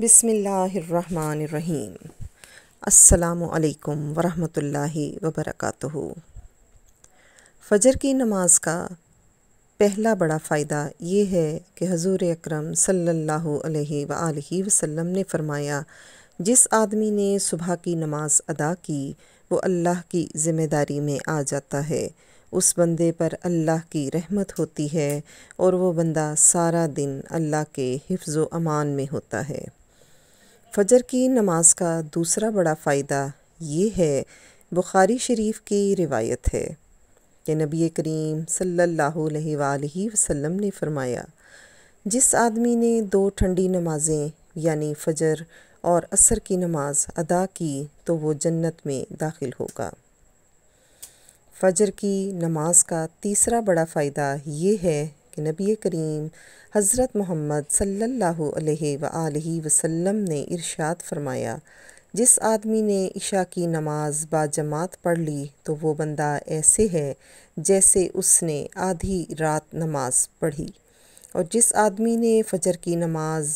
बिसमीम् अल्लाम वरहमतुल्लाहि वबरकातुहु फ़जर की नमाज का पहला बड़ा फ़ायदा ये है कि हजूर अक्रम सल्लल्लाहु अलैहि वसल्लम ने फ़रमाया जिस आदमी ने सुबह की नमाज अदा की वो अल्लाह की ज़िम्मेदारी में आ जाता है उस बंदे पर अल्लाह की रहमत होती है और वो बंदा सारा दिन अल्लाह के हिफ्ज़ अमान में होता है फ़जर की नमाज का दूसरा बड़ा फ़ायदा ये है बुखारी शरीफ की रिवायत है कि नबी करीम सल्लल्लाहु अलैहि वसल्लम ने फरमाया जिस आदमी ने दो ठंडी नमाज़ें यानी फ़जर और असर की नमाज अदा की तो वो जन्नत में दाखिल होगा फ़जर की नमाज का तीसरा बड़ा फ़ायदा ये है कि नबी करीम हज़रत मोहम्मद सल्ला वसम ने इरशाद फरमाया जिस आदमी ने ईशा की नमाज बाजमात पढ़ ली तो वो बंदा ऐसे है जैसे उसने आधी रात नमाज पढ़ी और जिस आदमी ने फजर की नमाज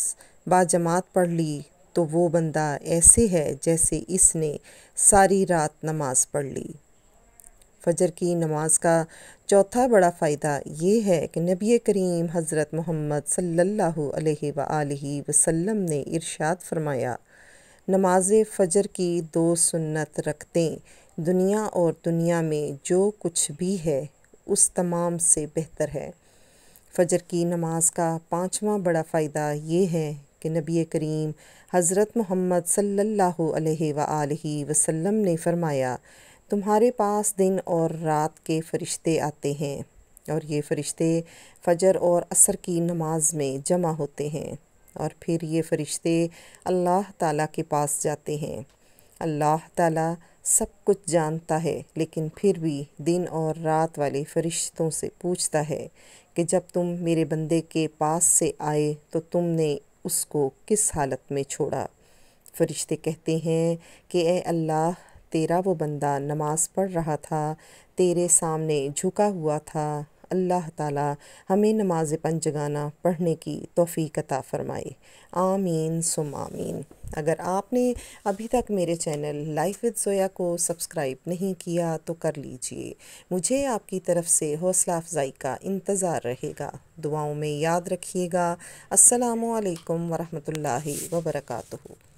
बाजमात पढ़ ली तो वो बंदा ऐसे है जैसे इसने सारी रात नमाज पढ़ ली फ़जर की नमाज का चौथा बड़ा फ़ायदा ये है कि नबी करीम हज़रत मोहम्मद सल्लल्लाहु अलैहि वसल्लम ने इरशाद फरमाया नमाज फ़जर की दो सुन्नत रखतें दुनिया और दुनिया में जो कुछ भी है उस तमाम से बेहतर है फ़जर की नमाज का पाँचवा बड़ा फ़ायदा ये है कि नबी करीम हज़रत मोहम्मद सल्लल्लाहु अलैहि वसल्लम ने फ़रमाया तुम्हारे पास दिन और रात के फरिश्ते आते हैं और ये फरिश्ते फजर और असर की नमाज में जमा होते हैं और फिर ये फरिश्ते अल्लाह ताला के पास जाते हैं अल्लाह ताला सब कुछ जानता है लेकिन फिर भी दिन और रात वाले फरिश्तों से पूछता है कि जब तुम मेरे बंदे के पास से आए तो तुमने उसको किस हालत में छोड़ा फरिश्ते कहते हैं कि ए अल्लाह तेरा वो बंदा नमाज़ पढ़ रहा था तेरे सामने झुका हुआ था अल्लाह ताला हमें नमाज पंचगाना गाना पढ़ने की तोफ़ी फ़रमाए आमीन सुम आमीन अगर आपने अभी तक मेरे चैनल लाइफ विद जोया को सब्सक्राइब नहीं किया तो कर लीजिए मुझे आपकी तरफ से हौसला अफजाई का इंतज़ार रहेगा दुआओं में याद रखिएगा असलकम वरहमल वर्का